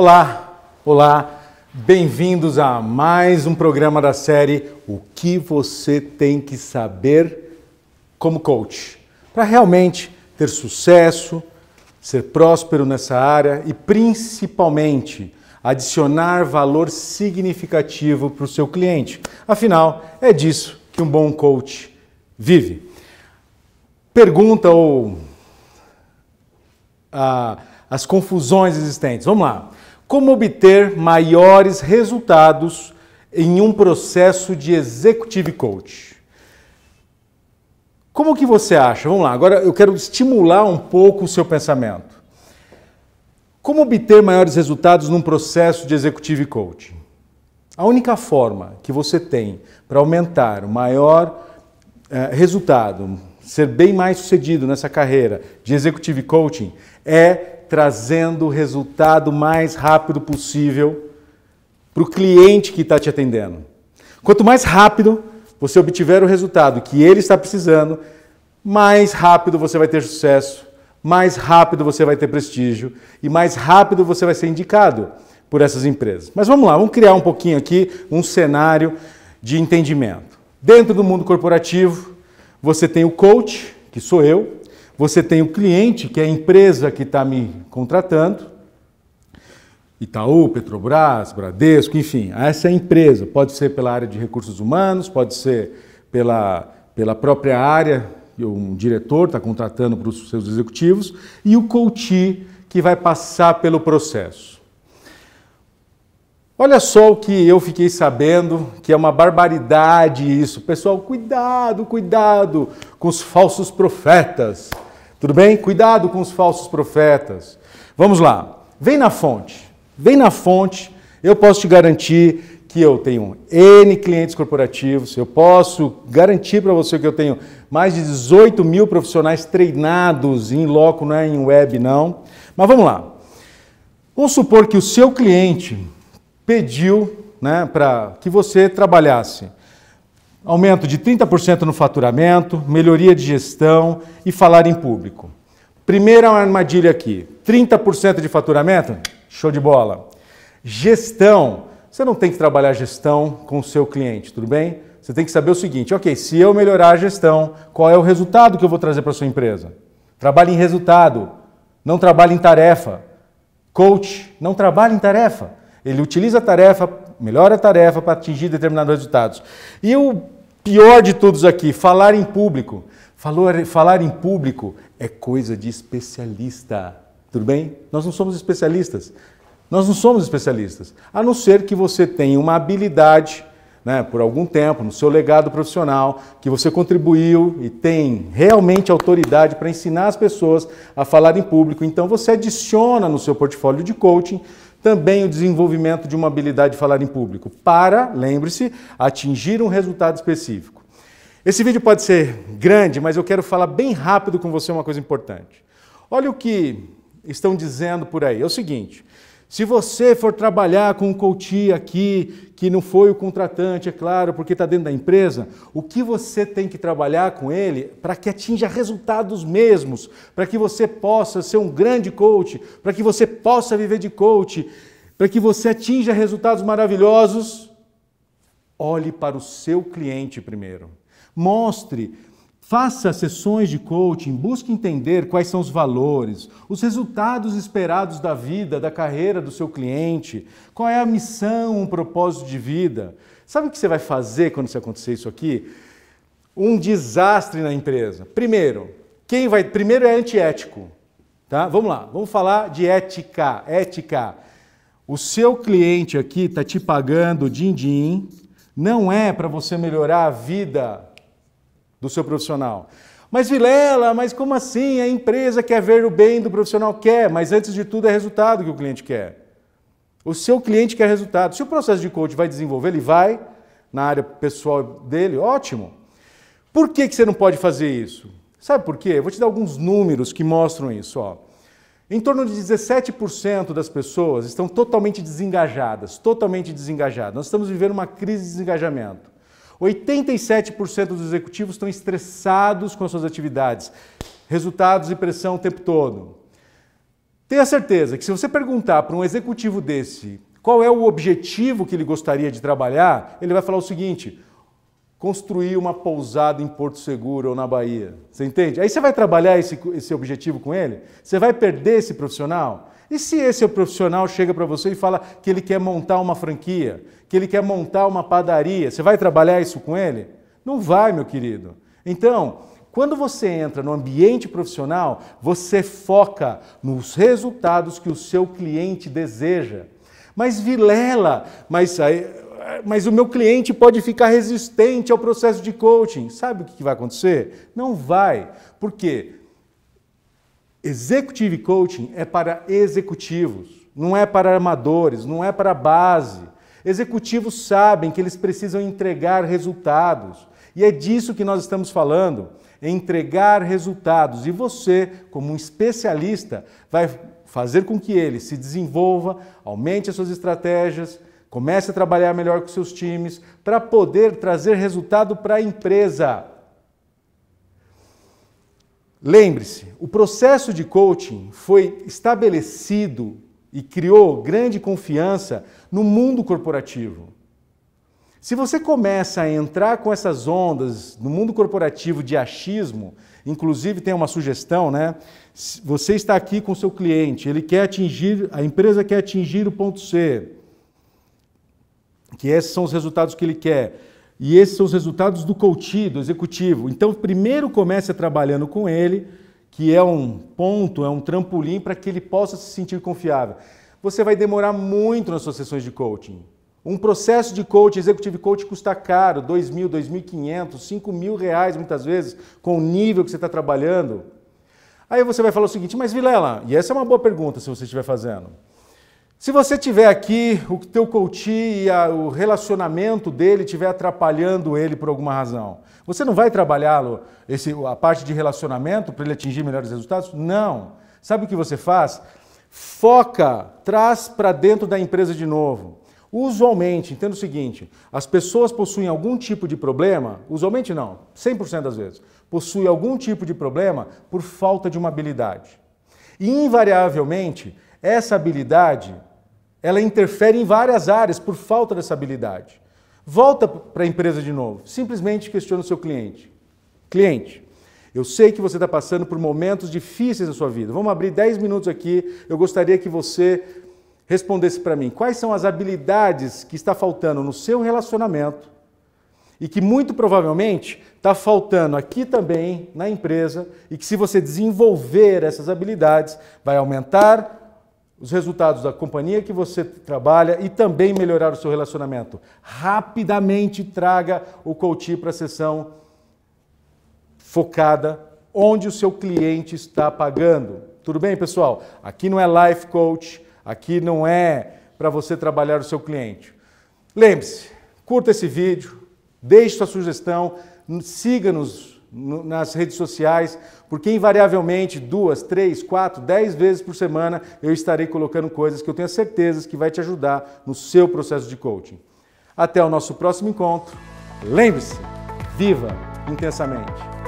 Olá, olá, bem-vindos a mais um programa da série O que você tem que saber como coach para realmente ter sucesso, ser próspero nessa área e principalmente adicionar valor significativo para o seu cliente. Afinal, é disso que um bom coach vive. Pergunta ou ah, as confusões existentes. Vamos lá como obter maiores resultados em um processo de executive coach. Como que você acha? Vamos lá, agora eu quero estimular um pouco o seu pensamento. Como obter maiores resultados num processo de executive coaching? A única forma que você tem para aumentar o maior eh, resultado, ser bem mais sucedido nessa carreira de executive coaching, é trazendo o resultado mais rápido possível para o cliente que está te atendendo. Quanto mais rápido você obtiver o resultado que ele está precisando, mais rápido você vai ter sucesso, mais rápido você vai ter prestígio e mais rápido você vai ser indicado por essas empresas. Mas vamos lá, vamos criar um pouquinho aqui um cenário de entendimento. Dentro do mundo corporativo, você tem o coach, que sou eu, você tem o cliente, que é a empresa que está me contratando, Itaú, Petrobras, Bradesco, enfim, essa é a empresa. Pode ser pela área de recursos humanos, pode ser pela, pela própria área, um diretor está contratando para os seus executivos, e o coach que vai passar pelo processo. Olha só o que eu fiquei sabendo, que é uma barbaridade isso. Pessoal, cuidado, cuidado com os falsos profetas. Tudo bem? Cuidado com os falsos profetas. Vamos lá. Vem na fonte. Vem na fonte. Eu posso te garantir que eu tenho N clientes corporativos. Eu posso garantir para você que eu tenho mais de 18 mil profissionais treinados em loco, não é em web, não. Mas vamos lá. Vamos supor que o seu cliente pediu né, para que você trabalhasse aumento de 30% no faturamento, melhoria de gestão e falar em público. Primeira armadilha aqui: 30% de faturamento, show de bola. Gestão, você não tem que trabalhar gestão com o seu cliente, tudo bem? Você tem que saber o seguinte: ok, se eu melhorar a gestão, qual é o resultado que eu vou trazer para sua empresa? Trabalhe em resultado, não trabalhe em tarefa. Coach não trabalha em tarefa. Ele utiliza a tarefa Melhora a tarefa para atingir determinados resultados. E o pior de todos aqui, falar em público. Falar, falar em público é coisa de especialista. Tudo bem? Nós não somos especialistas. Nós não somos especialistas. A não ser que você tenha uma habilidade né, por algum tempo no seu legado profissional, que você contribuiu e tem realmente autoridade para ensinar as pessoas a falar em público. Então você adiciona no seu portfólio de coaching também o desenvolvimento de uma habilidade de falar em público, para, lembre-se, atingir um resultado específico. Esse vídeo pode ser grande, mas eu quero falar bem rápido com você uma coisa importante. Olha o que estão dizendo por aí. É o seguinte: se você for trabalhar com um coach aqui, que não foi o contratante, é claro, porque está dentro da empresa, o que você tem que trabalhar com ele para que atinja resultados mesmos, para que você possa ser um grande coach, para que você possa viver de coach, para que você atinja resultados maravilhosos? Olhe para o seu cliente primeiro. Mostre Faça sessões de coaching, busque entender quais são os valores, os resultados esperados da vida, da carreira do seu cliente, qual é a missão, o um propósito de vida. Sabe o que você vai fazer quando isso acontecer isso aqui? Um desastre na empresa. Primeiro, quem vai. Primeiro é antiético. Tá? Vamos lá, vamos falar de ética. Ética. O seu cliente aqui está te pagando din-din, não é para você melhorar a vida do seu profissional. Mas Vilela, mas como assim? A empresa quer ver o bem do profissional? Quer, mas antes de tudo é resultado que o cliente quer. O seu cliente quer resultado. Se o processo de coach vai desenvolver, ele vai na área pessoal dele, ótimo. Por que, que você não pode fazer isso? Sabe por quê? Eu vou te dar alguns números que mostram isso. Ó. Em torno de 17% das pessoas estão totalmente desengajadas, totalmente desengajadas. Nós estamos vivendo uma crise de desengajamento. 87% dos executivos estão estressados com as suas atividades, resultados e pressão o tempo todo. Tenha certeza que se você perguntar para um executivo desse qual é o objetivo que ele gostaria de trabalhar, ele vai falar o seguinte: construir uma pousada em Porto Seguro ou na Bahia. Você entende? Aí você vai trabalhar esse, esse objetivo com ele? Você vai perder esse profissional? E se esse profissional chega para você e fala que ele quer montar uma franquia, que ele quer montar uma padaria, você vai trabalhar isso com ele? Não vai, meu querido. Então, quando você entra no ambiente profissional, você foca nos resultados que o seu cliente deseja. Mas Vilela, mas aí, mas o meu cliente pode ficar resistente ao processo de coaching. Sabe o que vai acontecer? Não vai. Por quê? Executive coaching é para executivos, não é para amadores, não é para base. Executivos sabem que eles precisam entregar resultados. E é disso que nós estamos falando, é entregar resultados. E você, como um especialista, vai fazer com que ele se desenvolva, aumente as suas estratégias, Comece a trabalhar melhor com seus times para poder trazer resultado para a empresa. Lembre-se, o processo de coaching foi estabelecido e criou grande confiança no mundo corporativo. Se você começa a entrar com essas ondas no mundo corporativo de achismo, inclusive tem uma sugestão, né? Você está aqui com seu cliente, ele quer atingir, a empresa quer atingir o ponto C que esses são os resultados que ele quer. E esses são os resultados do coach, do executivo. Então, primeiro comece trabalhando com ele, que é um ponto, é um trampolim para que ele possa se sentir confiável. Você vai demorar muito nas suas sessões de coaching. Um processo de coaching, executivo coaching, custa caro, dois mil, dois mil quinhentos, cinco mil reais muitas vezes, com o nível que você está trabalhando. Aí você vai falar o seguinte, mas Vilela, e essa é uma boa pergunta se você estiver fazendo. Se você tiver aqui o teu coach e a, o relacionamento dele estiver atrapalhando ele por alguma razão, você não vai trabalhá-lo a parte de relacionamento para ele atingir melhores resultados? Não. Sabe o que você faz? Foca, traz para dentro da empresa de novo. Usualmente, entenda o seguinte, as pessoas possuem algum tipo de problema, usualmente não, 100% das vezes, possuem algum tipo de problema por falta de uma habilidade. E invariavelmente, essa habilidade ela interfere em várias áreas por falta dessa habilidade. Volta para a empresa de novo. Simplesmente questiona o seu cliente. Cliente, eu sei que você está passando por momentos difíceis na sua vida. Vamos abrir 10 minutos aqui. Eu gostaria que você respondesse para mim. Quais são as habilidades que está faltando no seu relacionamento e que muito provavelmente está faltando aqui também na empresa e que se você desenvolver essas habilidades vai aumentar os resultados da companhia que você trabalha e também melhorar o seu relacionamento. Rapidamente traga o coach para a sessão focada onde o seu cliente está pagando. Tudo bem, pessoal? Aqui não é life coach, aqui não é para você trabalhar o seu cliente. Lembre-se, curta esse vídeo, deixe sua sugestão, siga-nos nas redes sociais, porque invariavelmente duas, três, quatro, dez vezes por semana eu estarei colocando coisas que eu tenho certeza que vai te ajudar no seu processo de coaching. Até o nosso próximo encontro. Lembre-se, viva intensamente.